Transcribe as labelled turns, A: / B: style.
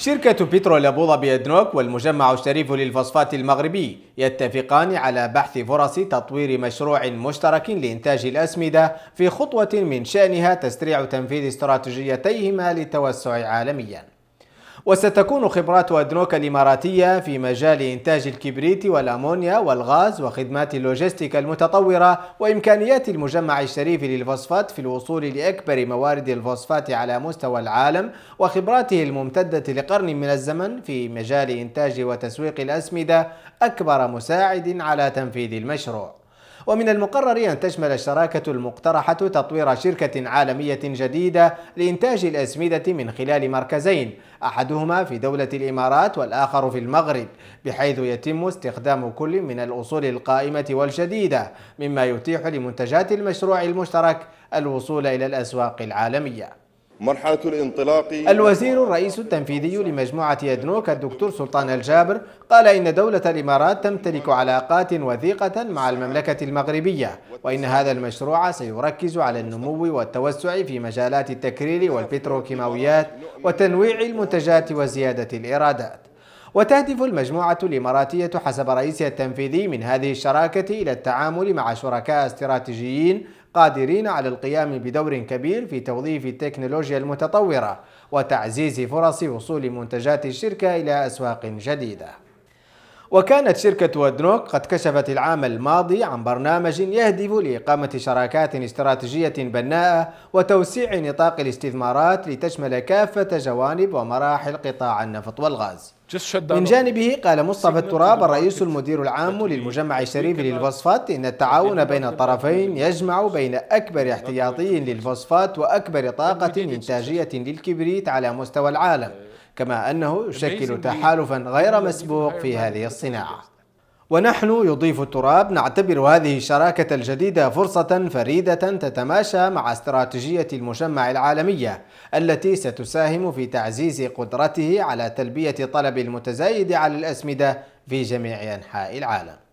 A: شركة بترول أبو ظبي أدنوك والمجمع الشريف للفوسفات المغربي يتفقان على بحث فرص تطوير مشروع مشترك لإنتاج الأسمدة في خطوة من شأنها تسريع تنفيذ استراتيجيتيهما للتوسع عالمياً وستكون خبرات أدنوك الإماراتية في مجال إنتاج الكبريت والأمونيا والغاز وخدمات اللوجستيك المتطورة وإمكانيات المجمع الشريف للفوسفات في الوصول لأكبر موارد الفوسفات على مستوى العالم وخبراته الممتدة لقرن من الزمن في مجال إنتاج وتسويق الأسمدة أكبر مساعد على تنفيذ المشروع ومن المقرر أن تشمل الشراكة المقترحة تطوير شركة عالمية جديدة لإنتاج الأسمدة من خلال مركزين أحدهما في دولة الإمارات والآخر في المغرب بحيث يتم استخدام كل من الأصول القائمة والجديدة مما يتيح لمنتجات المشروع المشترك الوصول إلى الأسواق العالمية مرحلة الانطلاق الوزير الرئيس التنفيذي لمجموعة أدنوك الدكتور سلطان الجابر قال إن دولة الإمارات تمتلك علاقات وثيقة مع المملكة المغربية وإن هذا المشروع سيركز على النمو والتوسع في مجالات التكرير والبتروكيماويات وتنويع المنتجات وزيادة الإيرادات وتهدف المجموعة الإماراتية حسب رئيسها التنفيذي من هذه الشراكة إلى التعامل مع شركاء استراتيجيين قادرين على القيام بدور كبير في توظيف التكنولوجيا المتطورة وتعزيز فرص وصول منتجات الشركة إلى أسواق جديدة وكانت شركة ودنوك قد كشفت العام الماضي عن برنامج يهدف لإقامة شراكات استراتيجية بناءة وتوسيع نطاق الاستثمارات لتشمل كافة جوانب ومراحل قطاع النفط والغاز من جانبه قال مصطفى التراب الرئيس المدير العام للمجمع الشريف للفوسفات إن التعاون بين الطرفين يجمع بين أكبر احتياطي للفوسفات وأكبر طاقة إنتاجية للكبريت على مستوى العالم كما أنه يشكل تحالفا غير مسبوق في هذه الصناعة ونحن يضيف التراب نعتبر هذه الشراكة الجديدة فرصة فريدة تتماشى مع استراتيجية المجمع العالمية التي ستساهم في تعزيز قدرته على تلبية طلب المتزايد على الأسمدة في جميع أنحاء العالم